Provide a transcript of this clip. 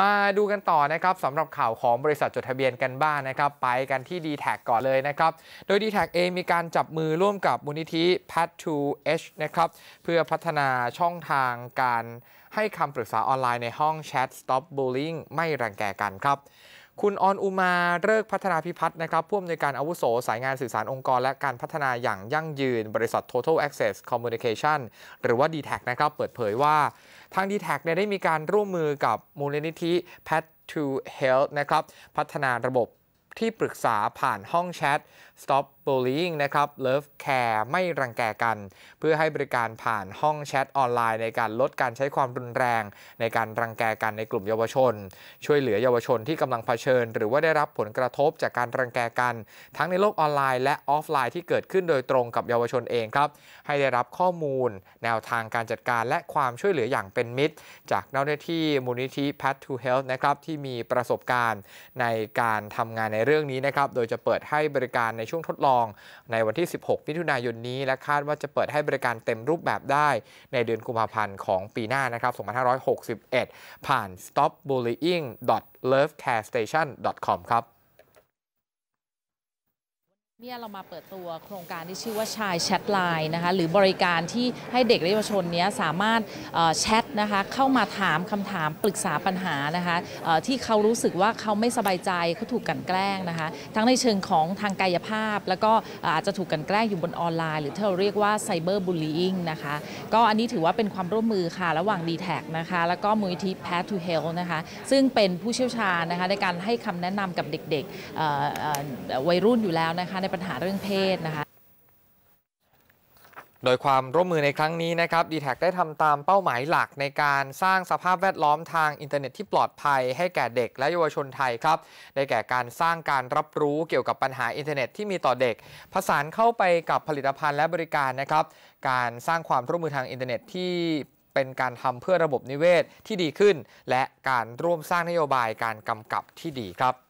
มาดูกันต่อนะครับสำหรับข่าวของบริษัทจดทะเบียนกันบ้างนนะครับ ไปกันที่ d t แทก่อนเลยนะครับ โดย d t แทเองมีการจับมือร่วมกับมูลนิธิ p a t 2 h นะครับ เพื่อพัฒนาช่องทางการให้คำปรึกษาออนไลน์ในห้องแชท Stop Bullying ไม่รังแกกันครับคุณออนอุมาเลิกพัฒนาพิพัฒน์นะครับผู้อำนวยการอาวุโสสายงานสื่อสารองค์กร และการพัฒนาอย่างยั่งยืน บริษัท Total Access Communication หรือว่า d t แทนะครับเปิดเผยว่า ทาง d t แทเนี่ยได้มีการร่วมมือกับมูลนิธิ p a t to Health นะครับพัฒนาระบบที่ปรึกษาผ่านห้องแชท Stop bullying นะครับ love care ไม่รังแกกัน เพื่อให้บริการผ่านห้องแชทออนไลน์ในการลดการใช้ความรุนแรง ในการรังแกกันในกลุ่มเยาวชน ช่วยเหลือเยาวชนที่กำลังเผชิญ หรือว่าได้รับผลกระทบจากการรังแกกัน ทั้งในโลกออนไลน์และออฟไลน์ที่เกิดขึ้นโดยตรงกับเยาวชนเองครับให้ได้รับข้อมูล แนวทางการจัดการและความช่วยเหลืออย่างเป็นมิตรจากเจ้าหน้าที่มูลนิธิ Path to Health นะครับที่มีประสบการณ์ในการทำงานในเรื่องนี้นะครับโดยจะเปิดให้บริการในช่วงทดลององในวันที่ 16 มิถุนายนนี้และคาดว่าจะเปิดให้บริการเต็มรูปแบบได้ในเดือนกุมภาพันธ์ของปีหน้านะครับ 2561 ผ่าน stopbullying lovecarestation com ครับเนี่ยเรามาเปิดตัวโครงการที่ชื่อว่าชายแชทไลน์นะคะหรือบริการที่ให้เด็กและเยาวชนเนี้ยสามารถแชทนะคะเข้ามาถามคำถามปรึกษาปัญหานะคะที่เขารู้สึกว่าเขาไม่สบายใจเขาถูกกันแกล้งนะคะ ทั้งในเชิงของทางกายภาพ แล้วก็อาจจะถูกกันแกล้งอยู่บนออนไลน์ หรือที่เราเรียกว่าไซเบอร์บูลลีอิงนะคะก็อันนี้ถือว่าเป็นความร่วมมือค่ะระหว่าง d t แทนะคะแล้วก็มูลทิ่ิ Path to Health นะคะซึ่งเป็นผู้เชี่ยวชาญนะคะในการให้คำแนะนำกับเด็กๆวัยรุ่นอยู่แล้วนะคะปัญหาเรื่องเพศนะคะ โดยความร่วมมือในครั้งนี้นะครับดีแทได้ทำตามเป้าหมายหลักในการสร้างสภาพแวดล้อมทางอินเทอร์เน็ตที่ปลอดภัยให้แก่เด็กและเยาวชนไทยครับ ได้แก่การสร้างการรับรู้เกี่ยวกับปัญหาอินเทอร์เน็ตที่มีต่อเด็กผสานเข้าไปกับผลิตภัณฑ์และบริการนะครับ การสร้างความร่วมมือทางอินเทอร์เน็ตที่เป็นการทำเพื่อระบบนิเวศที่ดีขึ้น และการร่วมสร้างนโยบายการกำกับที่ดีครับ